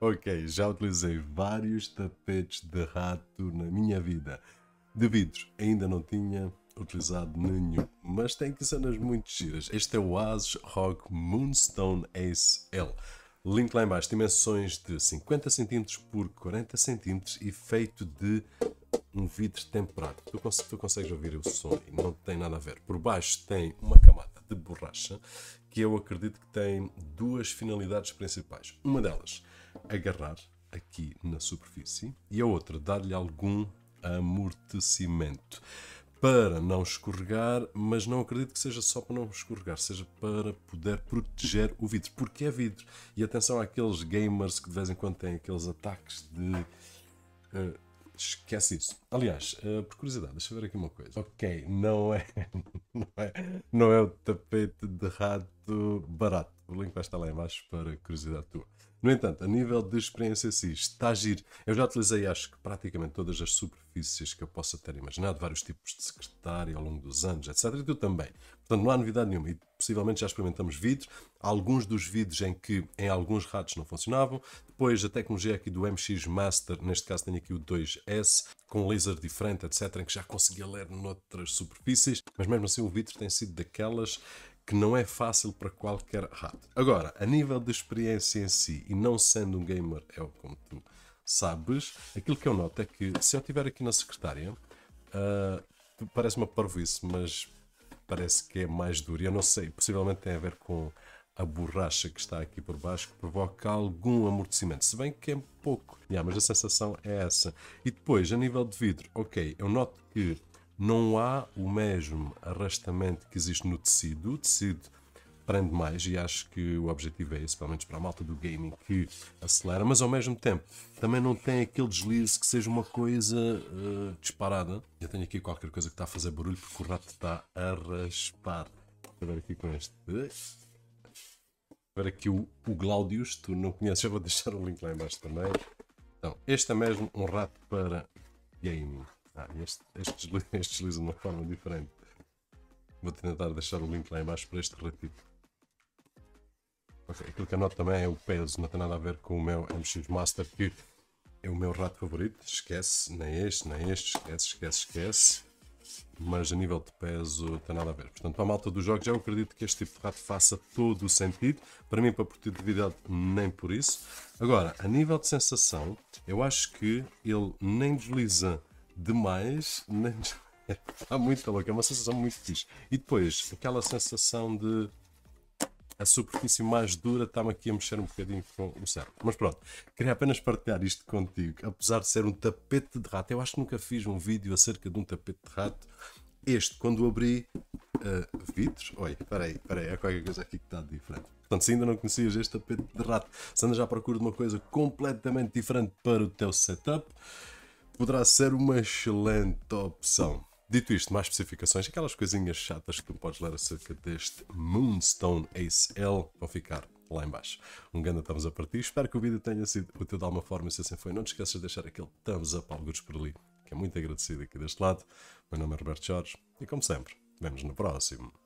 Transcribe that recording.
Ok, já utilizei vários tapetes de rato na minha vida. De vidro. ainda não tinha utilizado nenhum, mas tem que cenas muito giras. Este é o Asus Rock Moonstone Ace L. Link lá embaixo, dimensões de 50 cm por 40 cm e feito de um vidro temperado. Tu, cons tu consegues ouvir o som e não tem nada a ver. Por baixo tem uma camada de borracha que eu acredito que tem duas finalidades principais. Uma delas agarrar aqui na superfície e a outra dar-lhe algum amortecimento para não escorregar, mas não acredito que seja só para não escorregar, seja para poder proteger o vidro, porque é vidro. E atenção àqueles gamers que de vez em quando têm aqueles ataques de. Uh, esquece isso. Aliás, uh, por curiosidade, deixa eu ver aqui uma coisa. Ok, não é, não é, não é o tapete de rato barato o link vai estar lá embaixo para curiosidade tua. No entanto, a nível de experiência sim, está a giro. Eu já utilizei, acho que praticamente todas as superfícies que eu possa ter imaginado, vários tipos de secretário ao longo dos anos, etc. E tu também. Portanto, não há novidade nenhuma. E possivelmente já experimentamos vidros. Alguns dos vidros em que em alguns ratos não funcionavam. Depois, a tecnologia aqui do MX Master, neste caso tenho aqui o 2S, com laser diferente, etc., em que já conseguia ler noutras superfícies. Mas mesmo assim, o vidro tem sido daquelas que não é fácil para qualquer rato. Agora, a nível de experiência em si, e não sendo um gamer, é o como tu sabes, aquilo que eu noto é que se eu estiver aqui na secretária, uh, parece uma parvoíce, mas parece que é mais duro. Eu não sei, possivelmente tem a ver com a borracha que está aqui por baixo que provoca algum amortecimento, se bem que é pouco, yeah, mas a sensação é essa. E depois, a nível de vidro, ok, eu noto que não há o mesmo arrastamento que existe no tecido. O tecido prende mais e acho que o objetivo é esse, pelo menos para a malta do gaming, que acelera, mas ao mesmo tempo também não tem aquele deslize que seja uma coisa uh, disparada. Eu tenho aqui qualquer coisa que está a fazer barulho porque o rato está a raspar. Vou ver aqui com este. Vou ver aqui o, o Glaudius, tu não conheces, eu vou deixar o link lá embaixo também. Então, este é mesmo um rato para gaming. Ah, este, este, este desliza de uma forma diferente. Vou tentar deixar o link lá embaixo para este retiro. Okay, aquilo que anoto também é o peso, não tem nada a ver com o meu MX Master, que é o meu rato favorito. Esquece, nem este, nem este, esquece, esquece, esquece. Mas a nível de peso tem nada a ver. Portanto, para a malta dos jogos, eu acredito que este tipo de rato faça todo o sentido. Para mim, para produtividade, nem por isso. Agora, a nível de sensação, eu acho que ele nem desliza demais, nem está muito louco, é uma sensação muito fixe. E depois, aquela sensação de a superfície mais dura está-me aqui a mexer um bocadinho com o cérebro. Mas pronto, queria apenas partilhar isto contigo, apesar de ser um tapete de rato. Eu acho que nunca fiz um vídeo acerca de um tapete de rato. Este, quando abri uh, vidros. Oi, peraí, peraí, há qualquer coisa aqui que está diferente. Portanto, se ainda não conhecias este tapete de rato, se andas à procura de uma coisa completamente diferente para o teu setup, poderá ser uma excelente opção. Dito isto, mais especificações, aquelas coisinhas chatas que tu podes ler acerca deste Moonstone Ace L vão ficar lá embaixo. Um grande thumbs up para ti, espero que o vídeo tenha sido útil de alguma forma, se assim foi, não te esqueças de deixar aquele thumbs up alguns por ali, que é muito agradecido aqui deste lado. O meu nome é Roberto Jorge e como sempre, vemos no próximo.